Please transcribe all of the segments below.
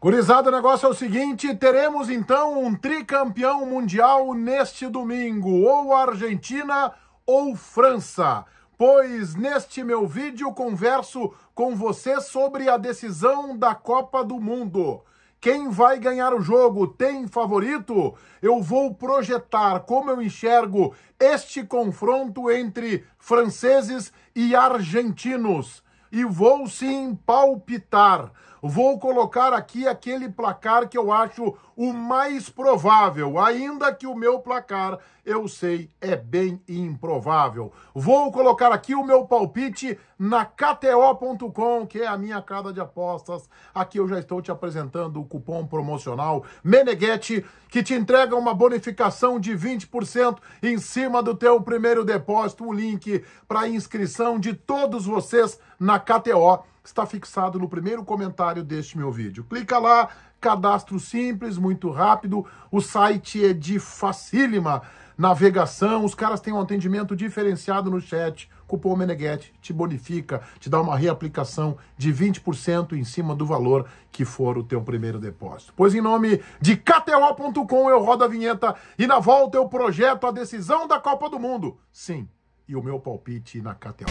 Curizado, o negócio é o seguinte: teremos então um tricampeão mundial neste domingo, ou Argentina ou França. Pois neste meu vídeo converso com você sobre a decisão da Copa do Mundo. Quem vai ganhar o jogo? Tem favorito? Eu vou projetar como eu enxergo este confronto entre franceses e argentinos. E vou sim palpitar Vou colocar aqui aquele placar que eu acho o mais provável, ainda que o meu placar, eu sei, é bem improvável. Vou colocar aqui o meu palpite na KTO.com, que é a minha casa de apostas. Aqui eu já estou te apresentando o cupom promocional Meneghetti, que te entrega uma bonificação de 20% em cima do teu primeiro depósito. O link para inscrição de todos vocês na KTO.com está fixado no primeiro comentário deste meu vídeo. Clica lá, cadastro simples, muito rápido, o site é de facílima navegação, os caras têm um atendimento diferenciado no chat, cupom Meneghetti te bonifica, te dá uma reaplicação de 20% em cima do valor que for o teu primeiro depósito. Pois em nome de KTO.com eu rodo a vinheta e na volta eu projeto a decisão da Copa do Mundo. Sim, e o meu palpite na KTO.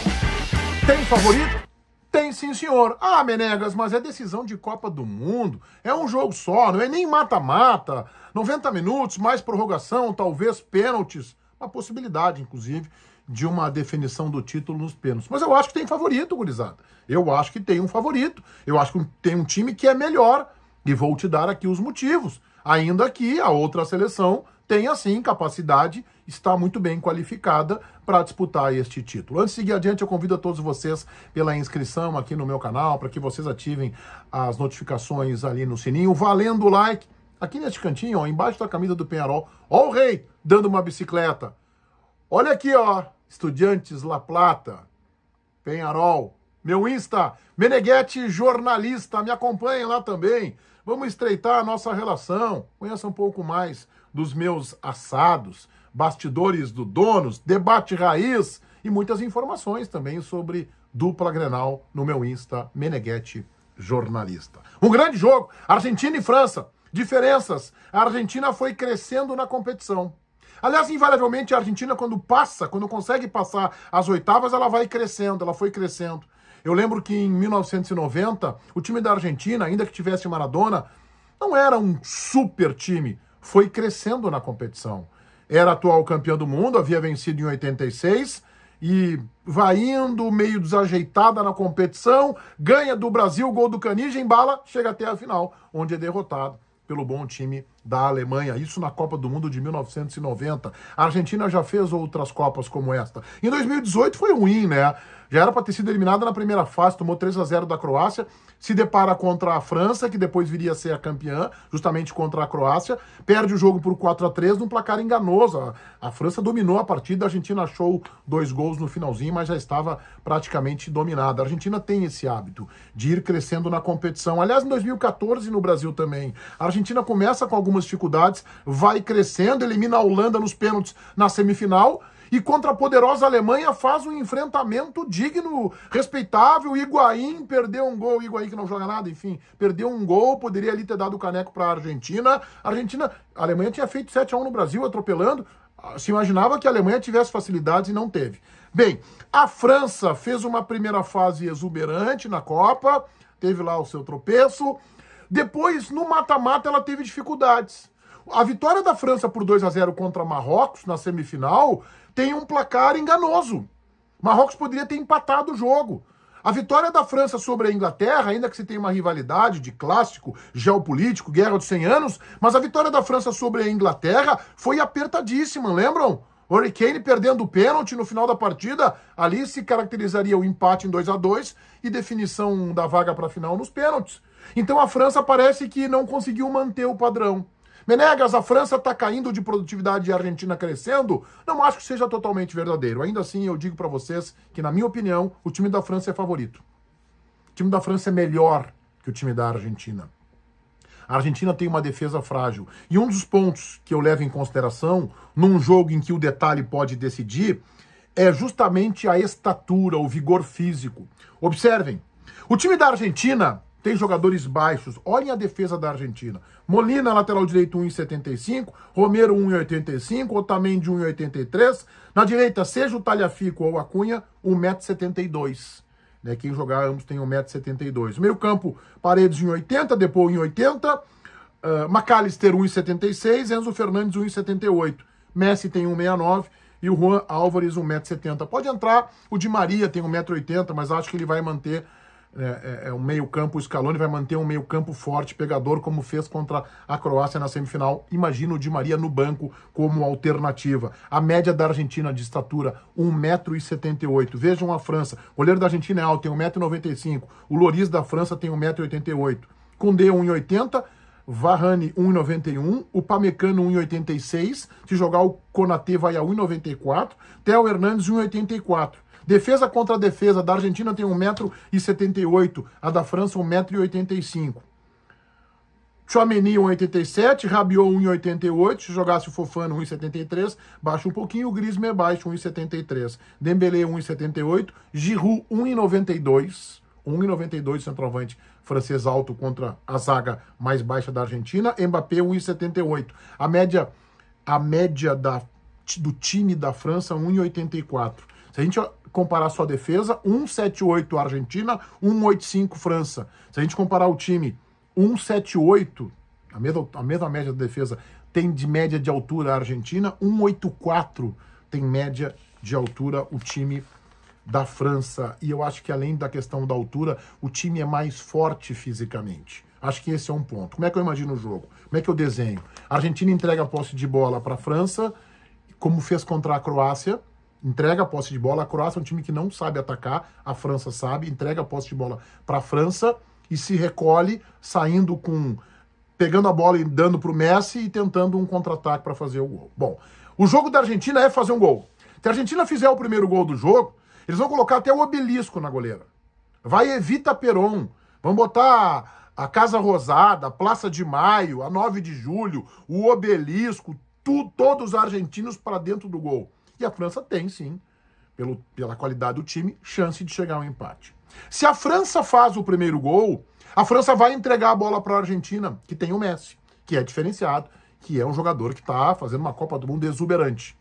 Tem favorito? Tem sim, senhor. Ah, Menegas, mas é decisão de Copa do Mundo. É um jogo só, não é nem mata-mata. 90 minutos, mais prorrogação, talvez pênaltis. Uma possibilidade, inclusive, de uma definição do título nos pênaltis. Mas eu acho que tem favorito, gurizada. Eu acho que tem um favorito. Eu acho que tem um time que é melhor. E vou te dar aqui os motivos. Ainda que a outra seleção tem assim capacidade, está muito bem qualificada para disputar este título. Antes de seguir adiante, eu convido a todos vocês pela inscrição aqui no meu canal, para que vocês ativem as notificações ali no sininho, valendo o like. Aqui neste cantinho, ó, embaixo da camisa do Penharol, ó o rei dando uma bicicleta. Olha aqui, ó, Estudiantes La Plata, Penharol, meu Insta, Meneghete Jornalista, me acompanhe lá também. Vamos estreitar a nossa relação, conheça um pouco mais dos meus assados, bastidores do Donos, debate raiz e muitas informações também sobre dupla Grenal no meu Insta Meneghetti Jornalista. Um grande jogo, Argentina e França. Diferenças. A Argentina foi crescendo na competição. Aliás, invariavelmente a Argentina quando passa, quando consegue passar as oitavas, ela vai crescendo, ela foi crescendo. Eu lembro que em 1990, o time da Argentina, ainda que tivesse Maradona, não era um super time, foi crescendo na competição. Era atual campeão do mundo, havia vencido em 86 e vai indo meio desajeitada na competição, ganha do Brasil, gol do Canija, embala, chega até a final, onde é derrotado pelo bom time da Alemanha, isso na Copa do Mundo de 1990. A Argentina já fez outras Copas como esta. Em 2018 foi ruim, né? Já era para ter sido eliminada na primeira fase, tomou 3 a 0 da Croácia, se depara contra a França, que depois viria a ser a campeã, justamente contra a Croácia, perde o jogo por 4 a 3 num placar enganoso. A, a França dominou a partida, a Argentina achou dois gols no finalzinho, mas já estava praticamente dominada. A Argentina tem esse hábito de ir crescendo na competição. Aliás, em 2014 no Brasil também. A Argentina começa com algumas algumas dificuldades, vai crescendo, elimina a Holanda nos pênaltis na semifinal e contra a poderosa Alemanha faz um enfrentamento digno, respeitável. Higuaín perdeu um gol, Higuaín que não joga nada, enfim, perdeu um gol, poderia ali ter dado o caneco para a Argentina. A Argentina, a Alemanha tinha feito 7 a 1 no Brasil, atropelando. Se imaginava que a Alemanha tivesse facilidades e não teve. Bem, a França fez uma primeira fase exuberante na Copa, teve lá o seu tropeço. Depois, no mata-mata, ela teve dificuldades. A vitória da França por 2 a 0 contra Marrocos na semifinal tem um placar enganoso. Marrocos poderia ter empatado o jogo. A vitória da França sobre a Inglaterra, ainda que se tenha uma rivalidade de clássico geopolítico, guerra dos 100 anos, mas a vitória da França sobre a Inglaterra foi apertadíssima, lembram? Hurricane perdendo o pênalti no final da partida, ali se caracterizaria o empate em 2 a 2 e definição da vaga para a final nos pênaltis. Então a França parece que não conseguiu manter o padrão. Menegas, a França está caindo de produtividade e a Argentina crescendo? Não acho que seja totalmente verdadeiro. Ainda assim, eu digo para vocês que, na minha opinião, o time da França é favorito. O time da França é melhor que o time da Argentina. A Argentina tem uma defesa frágil. E um dos pontos que eu levo em consideração num jogo em que o detalhe pode decidir é justamente a estatura, o vigor físico. Observem, o time da Argentina tem jogadores baixos. Olhem a defesa da Argentina. Molina, lateral direito, 1,75. Romero, 1,85. Otamendi, 1,83. Na direita, seja o Talhafico ou a Cunha, 1,72m. Né, quem jogar ambos tem 1,72m. Meio campo, Paredes, 1,80. Depou, 1,80. Uh, ah, McAllister, 1,76. Enzo Fernandes, 1,78. Messi tem 1,69 e o Juan Álvares 1,70m. Pode entrar, o Di Maria tem 1,80m, mas acho que ele vai manter é, é, é, um meio-campo, o Scaloni vai manter um meio-campo forte, pegador, como fez contra a Croácia na semifinal. imagino o Di Maria no banco como alternativa. A média da Argentina de estatura, 1,78m. Vejam a França. O goleiro da Argentina é alto, tem 1,95m. O Loris da França tem 1,88m. Koundé, 1,80m. Varane 1,91, o Pamecano 1,86, se jogar o Konaté vai a 1,94, Theo Hernandes 1,84. Defesa contra defesa da Argentina tem 1,78m, a da França 1,85m. Chouameni 1,87, Rabiot 1,88, se jogasse o Fofano 1,73, baixa um pouquinho, o Griezmann é baixo 1,73, Dembélé 1,78, Giroud 1,92, 1,92 centroavante francês alto contra a zaga mais baixa da Argentina, Mbappé 1,78. A média a média da, do time da França 1,84. Se a gente comparar sua defesa, 178 Argentina, 185 França. Se a gente comparar o time 178, a mesma, a mesma média da defesa, tem de média de altura a Argentina, 184 tem média de altura o time da França. E eu acho que além da questão da altura, o time é mais forte fisicamente. Acho que esse é um ponto. Como é que eu imagino o jogo? Como é que eu desenho? A Argentina entrega a posse de bola para a França, como fez contra a Croácia, entrega a posse de bola. A Croácia é um time que não sabe atacar, a França sabe, entrega a posse de bola para a França e se recolhe, saindo com. pegando a bola e dando para o Messi e tentando um contra-ataque para fazer o gol. Bom, o jogo da Argentina é fazer um gol. Se a Argentina fizer o primeiro gol do jogo, eles vão colocar até o obelisco na goleira. Vai Evita Peron. Vão botar a Casa Rosada, a Praça de Maio, a 9 de Julho, o obelisco, tu, todos os argentinos para dentro do gol. E a França tem, sim, pelo, pela qualidade do time, chance de chegar ao empate. Se a França faz o primeiro gol, a França vai entregar a bola para a Argentina, que tem o Messi, que é diferenciado, que é um jogador que está fazendo uma Copa do Mundo exuberante.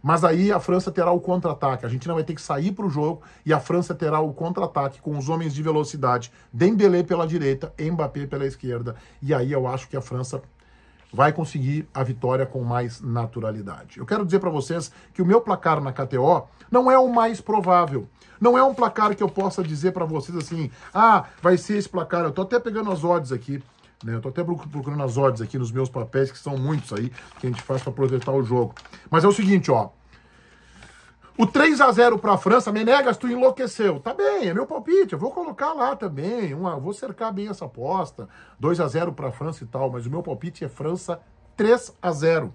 Mas aí a França terá o contra-ataque. A Argentina vai ter que sair para o jogo e a França terá o contra-ataque com os homens de velocidade. Dembélé pela direita, Mbappé pela esquerda. E aí eu acho que a França vai conseguir a vitória com mais naturalidade. Eu quero dizer para vocês que o meu placar na KTO não é o mais provável. Não é um placar que eu possa dizer para vocês assim: "Ah, vai ser esse placar". Eu tô até pegando as odds aqui. Né? Eu tô até procurando as odds aqui nos meus papéis, que são muitos aí, que a gente faz para projetar o jogo. Mas é o seguinte, ó. O 3 a 0 para a França, Menegas, tu enlouqueceu. Tá bem, é meu palpite, eu vou colocar lá também. Uma, vou cercar bem essa aposta. 2 a 0 para a França e tal, mas o meu palpite é França 3 a 0.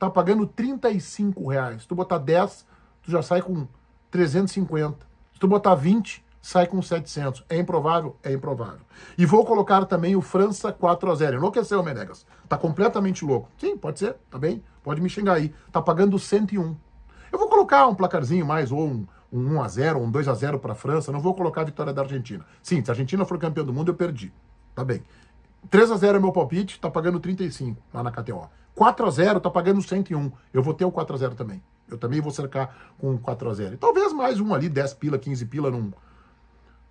Tá pagando 35 reais. Se tu botar 10, tu já sai com 350. Se tu botar 20, sai com 700. É improvável? É improvável. E vou colocar também o França 4 a 0. Enlouqueceu, Menegas. Tá completamente louco. Sim, pode ser, tá bem? Pode me xingar aí. Tá pagando 101. Eu vou colocar um placarzinho mais, ou um, um 1x0, um 2x0 para a França, não vou colocar a vitória da Argentina. Sim, se a Argentina for campeã do mundo, eu perdi. Tá bem. 3x0 é meu palpite, tá pagando 35 lá na KTO. 4x0 tá pagando 101. Eu vou ter o 4x0 também. Eu também vou cercar com 4x0. e Talvez mais um ali, 10 pila, 15 pila, num,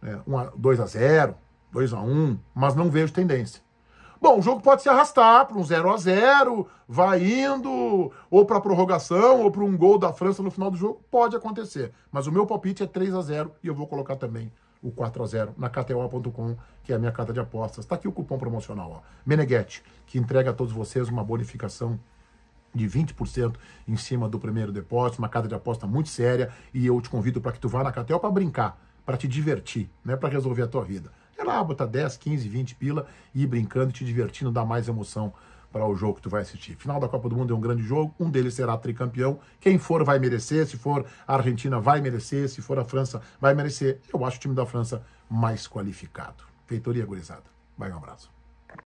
é, 2x0, 2x1, mas não vejo tendência. Bom, o jogo pode se arrastar para um 0 a 0 vai indo, ou para prorrogação, ou para um gol da França no final do jogo, pode acontecer. Mas o meu palpite é 3 a 0 e eu vou colocar também o 4 a 0 na KTO.com, que é a minha carta de apostas. Está aqui o cupom promocional, ó. Meneghetti, que entrega a todos vocês uma bonificação de 20% em cima do primeiro depósito, uma carta de aposta muito séria, e eu te convido para que tu vá na KTO para brincar, para te divertir, não é para resolver a tua vida. Sei lá, botar 10, 15, 20 pila e ir brincando te divertindo, dar mais emoção para o jogo que tu vai assistir. Final da Copa do Mundo é um grande jogo, um deles será tricampeão. Quem for vai merecer, se for a Argentina vai merecer, se for a França vai merecer. Eu acho o time da França mais qualificado. Feitoria gurizada. Vai um abraço.